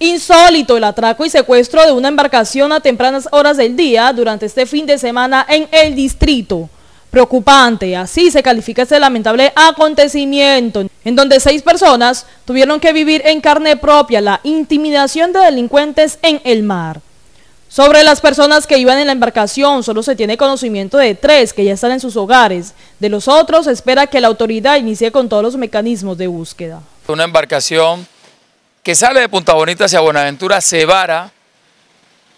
Insólito el atraco y secuestro de una embarcación a tempranas horas del día durante este fin de semana en el distrito. Preocupante, así se califica este lamentable acontecimiento, en donde seis personas tuvieron que vivir en carne propia la intimidación de delincuentes en el mar. Sobre las personas que iban en la embarcación, solo se tiene conocimiento de tres que ya están en sus hogares. De los otros, espera que la autoridad inicie con todos los mecanismos de búsqueda. Una embarcación que sale de Punta Bonita hacia Buenaventura se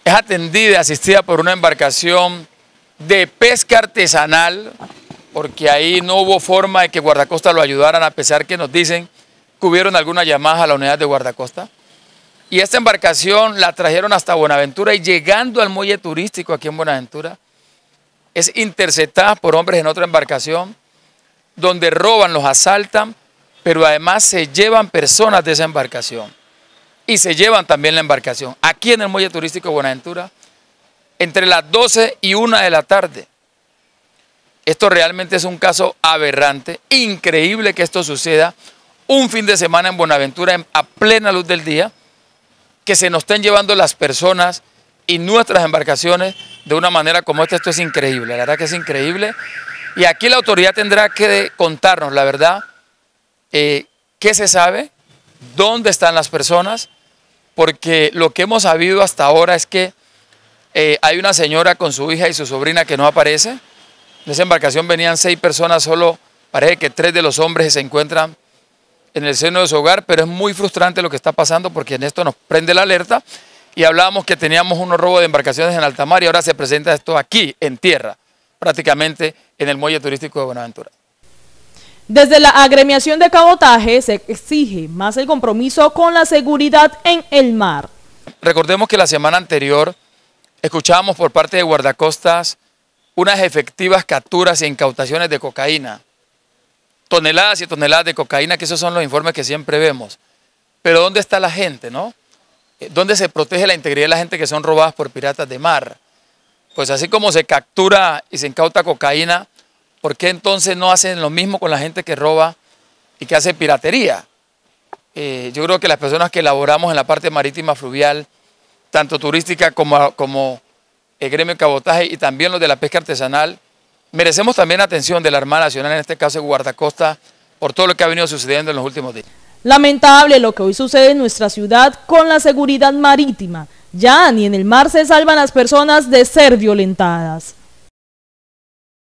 es atendida asistida por una embarcación de pesca artesanal, porque ahí no hubo forma de que guardacosta lo ayudaran, a pesar que nos dicen que hubieron algunas llamadas a la unidad de guardacosta. Y esta embarcación la trajeron hasta Buenaventura y llegando al muelle turístico aquí en Buenaventura, es interceptada por hombres en otra embarcación, donde roban, los asaltan pero además se llevan personas de esa embarcación y se llevan también la embarcación. Aquí en el muelle turístico Buenaventura, entre las 12 y 1 de la tarde. Esto realmente es un caso aberrante, increíble que esto suceda un fin de semana en Buenaventura a plena luz del día, que se nos estén llevando las personas y nuestras embarcaciones de una manera como esta. Esto es increíble, la verdad que es increíble. Y aquí la autoridad tendrá que contarnos, la verdad, eh, qué se sabe, dónde están las personas, porque lo que hemos sabido hasta ahora es que eh, hay una señora con su hija y su sobrina que no aparece. En esa embarcación venían seis personas, solo parece que tres de los hombres se encuentran en el seno de su hogar, pero es muy frustrante lo que está pasando porque en esto nos prende la alerta y hablábamos que teníamos unos robos de embarcaciones en alta mar y ahora se presenta esto aquí, en tierra, prácticamente en el muelle turístico de Buenaventura. Desde la agremiación de cabotaje se exige más el compromiso con la seguridad en el mar. Recordemos que la semana anterior escuchábamos por parte de guardacostas unas efectivas capturas e incautaciones de cocaína. Toneladas y toneladas de cocaína, que esos son los informes que siempre vemos. Pero ¿dónde está la gente, no? Eh, ¿Dónde se protege la integridad de la gente que son robadas por piratas de mar? Pues así como se captura y se incauta cocaína, ¿Por qué entonces no hacen lo mismo con la gente que roba y que hace piratería? Eh, yo creo que las personas que elaboramos en la parte marítima fluvial, tanto turística como, el gremio cabotaje y también los de la pesca artesanal, merecemos también atención de la Armada Nacional, en este caso de Guardacosta, por todo lo que ha venido sucediendo en los últimos días. Lamentable lo que hoy sucede en nuestra ciudad con la seguridad marítima. Ya ni en el mar se salvan las personas de ser violentadas.